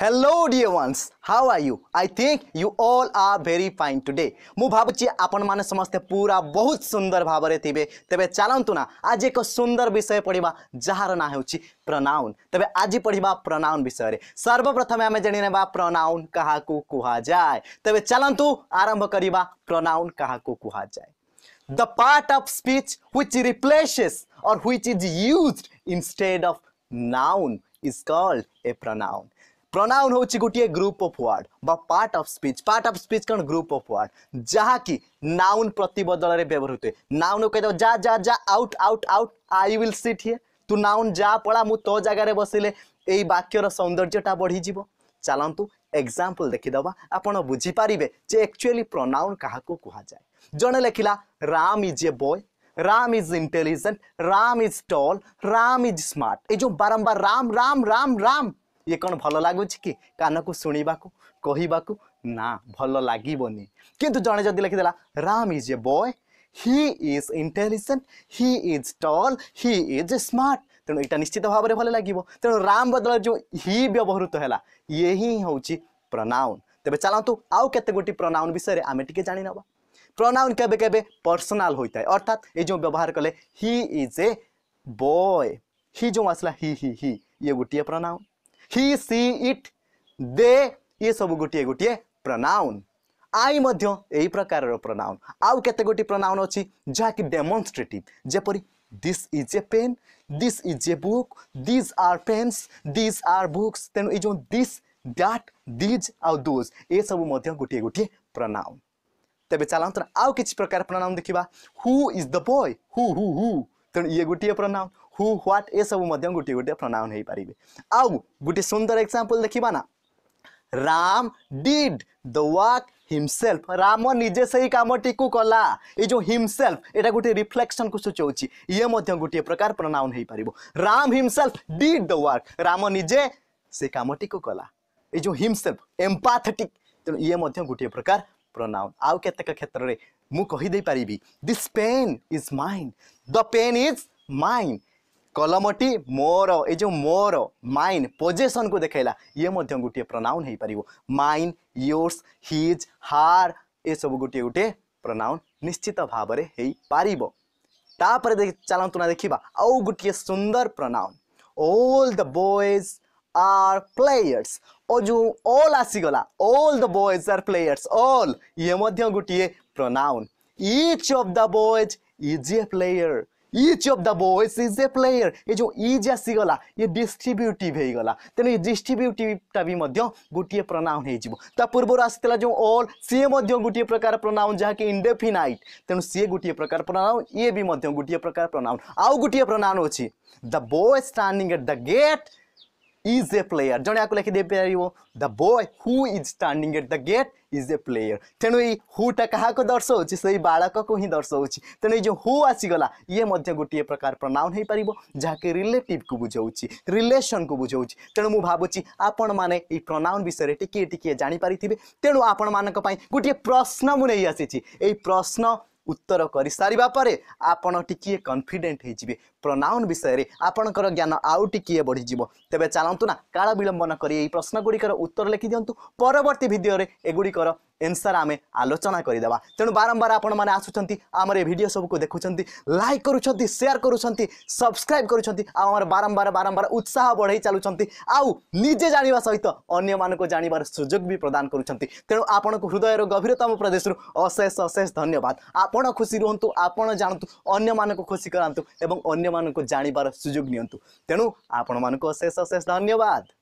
Hello dear ones, how are you? I think you all are very fine today. ମୁଁ ଭାବୁଛି ଆପଣମାନେ ସମସ୍ତେ ପୁରା ବହୁତ ସୁନ୍ଦର ଭାବରେ ଥିବେ ତେବେ ଚାଲନ୍ତୁ ନା ଆଜି ଏକ ସୁନ୍ଦର ବିଷୟ ପଢ଼ିବା ଯାହାର ନାଁ ହେଉଛି ପ୍ରନାଉନ୍ ତେବେ ଆଜି ପଢ଼ିବା ପ୍ରନାଉନ୍ ବିଷୟରେ ସର୍ବପ୍ରଥମେ ଆମେ ଜାଣିନେବା ପ୍ରନାଉନ୍ କାହାକୁ କୁହାଯାଏ ତେବେ ଚାଲନ୍ତୁ ଆରମ୍ଭ କରିବା ପ୍ରନାଉନ୍ କାହାକୁ କୁହାଯାଏ the part of speech which replaces or which is use instead of noun is called a pronoun pronoun হচ্ছে গোটিয়ে গ্রুপ অফ ওয়ার্ড বা part of speech part of speech কোণ গ্রুপ অফ ওয়ার্ড যাকি noun প্রতি বদলরে ব্যবহৃত হুয়ে noun কহিদেব যা যা যা out out out I will sit হিয়ে তু নাউন যা পড়া মু তো জায়গায় বসিলে এই বাক্যর সৌন্দর্যটা বড়িযিব চালন্তু এক্সাম্পল দেখিদেবা আপনার বুঝিপারে যে একচুয়ালি প্রনাউন কাহকু কুহযায় জনে লেখিলা Ram is a boy Ram is intelligent Ram is tall Ram is smart ये जो बारंबार राम राम राम राम ଇଏ କ'ଣ ଭଲ ଲାଗୁଛି କି କାନକୁ ଶୁଣିବାକୁ କହିବାକୁ ନା ଭଲ ଲାଗିବନି କିନ୍ତୁ ଜଣେ ଯଦି ଲେଖିଦେଲା Ram is a boy he is intelligent he is tall he is a smart ତେଣୁ ଏଇଟା ନିଶ୍ଚିତ ଭାବରେ ଭଲ ଲାଗିବ ତେଣୁ ରାମ୍ ବଦଳରେ ଯେଉଁ ହି ବ୍ୟବହୃତ ହେଲା ଇଏ ହିଁ ହେଉଛି ପ୍ରନାଉନ୍ ତେବେ ଚାଲନ୍ତୁ ଆଉ କେତେ ଗୋଟି ପ୍ରନାଉନ୍ ବିଷୟରେ ଆମେ ଟିକେ ଜାଣିନେବା ପ୍ରନାଉନ୍ କେବେ କେବେ ପର୍ସନାଲ୍ ହୋଇଥାଏ ଅର୍ଥାତ୍ ଏ ଯେଉଁ ବ୍ୟବହାର କଲେ ହି ଇଜ୍ ଏ ବୟ ହି ଯେଉଁ ଆସିଲା ହି ହି ହି ଇଏ ଗୋଟିଏ ପ୍ରନାଉନ୍ हि सी इट दे ये सब गोटे गोटे प्रनाउन आई मध्य प्रकार प्रनाउन आउ के गोटी प्रनाउन अच्छी जहाँकि डेमोन्स्ट्रेटिव जपरी this is a pen this is a book these are pens these are books तेणु ये दिस् दैट दिज आउ दोज ये सब गोटे गोटे प्रनाउन तेज चलां आउ किसी प्रकार प्रनाउन देखा who is the boy who who who तेणु ये गोटे प्रनाउन हु ह्वाट ये सब गोटे गोटे प्रणाउन हो पारे आउ गोटे सुंदर एक्जामपल देखा ना Ram did the work himself Ram निजे से ही काम टी कला जो हिमसेल्फ यहाँ गोटे रिफ्लेक्शन को सूचाऊँच ये गोटे प्रकार प्रोनाउन हो पार Ram himself did the work Ram निजे से कम टी कला ये जो हिमसेल्फ एम्पाथेटिक ये गोटे प्रकार प्रोनाउन आउ के क्षेत्र में मुझे पारि pen is mine the pen is mine कलमटी मोर ये मोर माइन पोजेसन को देखला ये गोटे प्रोनाउन हो पार माइन योर्स हिज हार ये सब गोटे गोटे प्रोनाउन निश्चित भाव में हो पार चलतु ना देखा आउ गोटे सुंदर प्रोनाउन ओल द बयज आर प्लेयर्स और जो ऑल आसीगला all the boys are players all ये गोटे pronoun each of the boys is a player each of the boys is a player ये जो इज आसीगला ये डिस्ट्रीब्यूटिव ହେଇଗଲା ତେଣୁ ଏ ଡିଷ୍ଟ୍ରିବ୍ୟୁଟିଭଟା ବି ମଧ୍ୟ ଗୋଟିଏ ପ୍ରନାଉନ୍ ହେଇଯିବ ତା ପୂର୍ବରୁ ଆସିଥିଲା ଯେଉଁ ଅଲ୍ ସିଏ ମଧ୍ୟ ଗୋଟିଏ ପ୍ରକାର ପ୍ରନାଉନ୍ ଯାହାକି ଇଣ୍ଡେଫିନାଇଟ୍ ତେଣୁ ସିଏ ଗୋଟିଏ ପ୍ରକାର ପ୍ରନାଉନ୍ ଇଏ ବି ମଧ୍ୟ ଗୋଟିଏ ପ୍ରକାର ପ୍ରନାଉନ୍ ଆଉ ଗୋଟିଏ ପ୍ରନାଉନ୍ ଅଛି the boy standing at the gate is a player jone yaku lekhi de paribo the boy who is standing at the gate is a player tenu ei who ta kahaku darshauchi sei balak ku hi darshauchi tenu ei jo who asigala ye madhya gotie prakar pronoun hei paribo jahake relative ku bujhauchi relation ku bujhauchi tenu mu bhabuchi apan mane ei pronoun bisare tikie tikie jani parithibe tenu apan mananka pai gotie prashna mu nei asichi ei prashna উত্তর করে সারা পরে আপনার টিকিয়ে confident হয়ে যাবে ପ୍ରନାଉନ୍ ବିଷୟରେ ଆପଣଙ୍କର ଜ୍ଞାନ ଆଉ ଟିକିଏ ବଢ଼ିଯିବ ତେବେ ଚାଲନ୍ତୁ ନା କାଳ ବିଳମ୍ବନ କରି ଏହି ପ୍ରଶ୍ନଗୁଡ଼ିକର ଉତ୍ତର ଲେଖିଦିଅନ୍ତୁ ପରବର୍ତ୍ତୀ ଭିଡ଼ିଓରେ ଏଗୁଡ଼ିକର ଏନ୍ସର ଆମେ ଆଲୋଚନା କରିଦେବା ତେଣୁ ବାରମ୍ବାର ଆପଣମାନେ ଆସୁଛନ୍ତି ଆମର ଏ ଭିଡ଼ିଓ ସବୁକୁ ଦେଖୁଛନ୍ତି ଲାଇକ୍ କରୁଛନ୍ତି ସେୟାର କରୁଛନ୍ତି ସବସ୍କ୍ରାଇବ୍ କରୁଛନ୍ତି ଆଉ ଆମର ବାରମ୍ବାର ବାରମ୍ବାର ଉତ୍ସାହ ବଢ଼େଇ ଚାଲୁଛନ୍ତି ଆଉ ନିଜେ ଜାଣିବା ସହିତ ଅନ୍ୟମାନଙ୍କୁ ଜାଣିବାର ସୁଯୋଗ ବି ପ୍ରଦାନ କରୁଛନ୍ତି ତେଣୁ ଆପଣଙ୍କୁ ହୃଦୟର ଗଭୀରତମ ପ୍ରଦେଶରୁ ଅଶେଷ ଅଶେଷ ଧନ୍ୟବାଦ ଆପଣ ଖୁସି ରୁହନ୍ତୁ ଆପଣ ଜାଣନ୍ତୁ ଅନ୍ୟମାନଙ୍କୁ ଖୁସି କରାନ୍ତୁ ଏବଂ ଅନ୍ୟ ଅନ୍ୟମାନଙ୍କୁ ଜାଣିବାର ସୁଯୋଗ ନିଅନ୍ତୁ ତେଣୁ ଆପଣମାନଙ୍କୁ ଅଶେଷ ଅଶେଷ ଧନ୍ୟବାଦ